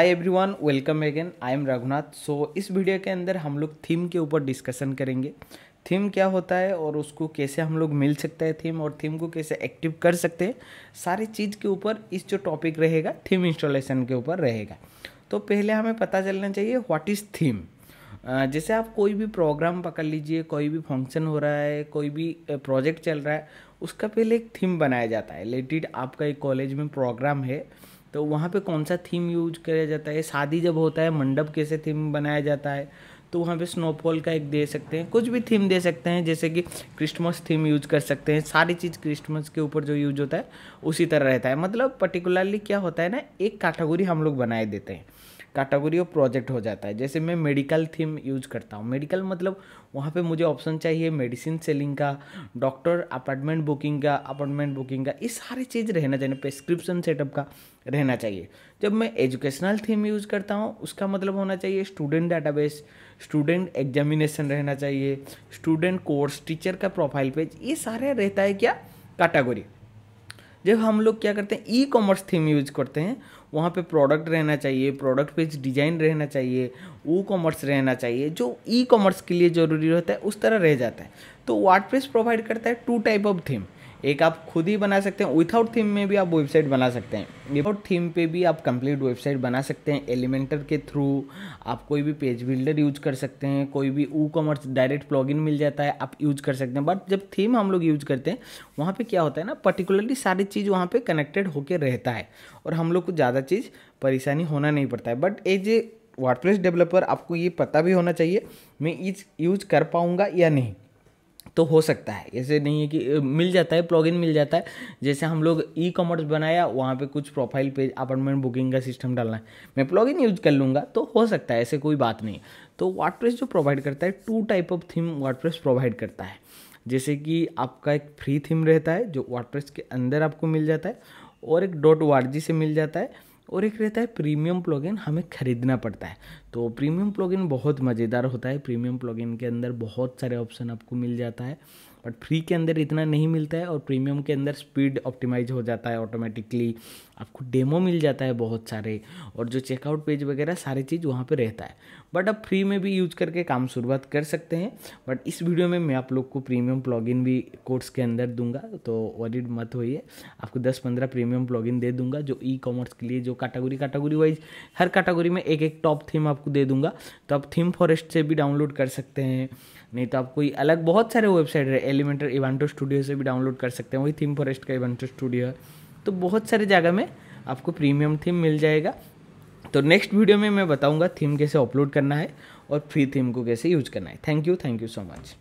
hi everyone welcome again I am Raghunath so इस video के अंदर हम लोग थीम के ऊपर डिस्कशन करेंगे थीम क्या होता है और उसको कैसे हम लोग मिल सकते हैं थीम और थीम को कैसे एक्टिव कर सकते हैं सारी चीज़ के ऊपर इस जो टॉपिक रहेगा थीम इंस्टॉलेशन के ऊपर रहेगा तो पहले हमें पता चलना चाहिए व्हाट इज़ थीम जैसे आप कोई भी प्रोग्राम पकड़ लीजिए कोई भी फंक्शन हो रहा है कोई भी प्रोजेक्ट चल रहा है उसका पहले एक थीम बनाया जाता है लेटेड आपका एक कॉलेज में प्रोग्राम है तो वहाँ पे कौन सा थीम यूज किया जाता है शादी जब होता है मंडप कैसे थीम बनाया जाता है तो वहाँ पे स्नोफॉल का एक दे सकते हैं कुछ भी थीम दे सकते हैं जैसे कि क्रिसमस थीम यूज कर सकते हैं सारी चीज़ क्रिसमस के ऊपर जो यूज होता है उसी तरह रहता है मतलब पर्टिकुलरली क्या होता है ना एक कैटेगोरी हम लोग बनाए देते हैं कैटेगरी ऑफ प्रोजेक्ट हो जाता है जैसे मैं मेडिकल थीम यूज करता हूँ मेडिकल मतलब वहाँ पे मुझे ऑप्शन चाहिए मेडिसिन सेलिंग का डॉक्टर अपार्टमेंट बुकिंग का अपार्टमेंट बुकिंग का ये सारे चीज़ रहना चाहिए प्रिस्क्रिप्शन सेटअप का रहना चाहिए जब मैं एजुकेशनल थीम यूज़ करता हूँ उसका मतलब होना चाहिए स्टूडेंट डाटाबेस स्टूडेंट एग्जामिनेशन रहना चाहिए स्टूडेंट कोर्स टीचर का प्रोफाइल पेज ये सारे रहता है क्या कैटागोरी जब हम लोग क्या करते हैं ई कॉमर्स थीम यूज करते हैं वहाँ पे प्रोडक्ट रहना चाहिए प्रोडक्ट पेज डिजाइन रहना चाहिए ओ कॉमर्स रहना चाहिए जो ई कॉमर्स के लिए ज़रूरी होता है उस तरह रह जाता है तो वाट प्रोवाइड करता है टू टाइप ऑफ थीम एक आप खुद ही बना सकते हैं विथआउट थीम में भी आप वेबसाइट बना सकते हैं विदाउट थीम पे भी आप कंप्लीट वेबसाइट बना सकते हैं एलिमेंटर के थ्रू आप कोई भी पेज बिल्डर यूज कर सकते हैं कोई भी ई कॉमर्स डायरेक्ट प्लॉगिन मिल जाता है आप यूज कर सकते हैं बट जब थीम हम लोग यूज करते हैं वहाँ पर क्या होता है ना पर्टिकुलरली सारी चीज़ वहाँ पर कनेक्टेड होकर रहता है और हम लोग को ज़्यादा चीज़ परेशानी होना नहीं पड़ता है but as a WordPress developer आपको ये पता भी होना चाहिए मैं इस यूज कर पाऊँगा या नहीं तो हो सकता है ऐसे नहीं है कि मिल जाता है प्लॉगिन मिल जाता है जैसे हम लोग ई कॉमर्स बनाया वहाँ पे कुछ प्रोफाइल पेज अपार्टमेंट बुकिंग का सिस्टम डालना है मैं प्लॉगिन यूज कर लूँगा तो हो सकता है ऐसे कोई बात नहीं तो वाट जो प्रोवाइड करता है two type of theme what provide करता है जैसे कि आपका एक फ्री थीम रहता है जो वार्डप्रेस के अंदर आपको मिल जाता है और एक डॉट वार्जी से मिल जाता है और एक रहता है प्रीमियम प्लगइन हमें ख़रीदना पड़ता है तो प्रीमियम प्लगइन बहुत मज़ेदार होता है प्रीमियम प्लगइन के अंदर बहुत सारे ऑप्शन आपको मिल जाता है बट फ्री के अंदर इतना नहीं मिलता है और प्रीमियम के अंदर स्पीड ऑप्टिमाइज हो जाता है ऑटोमेटिकली आपको डेमो मिल जाता है बहुत सारे और जो चेकआउट पेज वगैरह सारी चीज़ वहाँ पर रहता है बट आप फ्री में भी यूज करके काम शुरुआत कर सकते हैं बट इस वीडियो में मैं आप लोग को प्रीमियम प्लॉगिन भी कोर्स के अंदर दूंगा तो वरीड मत होइए आपको 10-15 प्रीमियम प्लॉगिन दे दूंगा जो ई कॉमर्स के लिए जो कैटेगरी कैटेगरी वाइज हर कैटेगरी में एक एक टॉप थीम आपको दे दूंगा तो आप थीम फॉरेस्ट से भी डाउनलोड कर सकते हैं नहीं तो आप कोई अलग बहुत सारे वेबसाइट है एलिमेंटर इवेंटो स्टूडियो से भी डाउनलोड कर सकते हैं वही थीम फॉरेस्ट का इवेंटो स्टूडियो है तो बहुत सारे जगह में आपको प्रीमियम थीम मिल जाएगा तो नेक्स्ट वीडियो में मैं बताऊंगा थीम कैसे अपलोड करना है और फ्री थीम को कैसे यूज करना है thank you thank you so much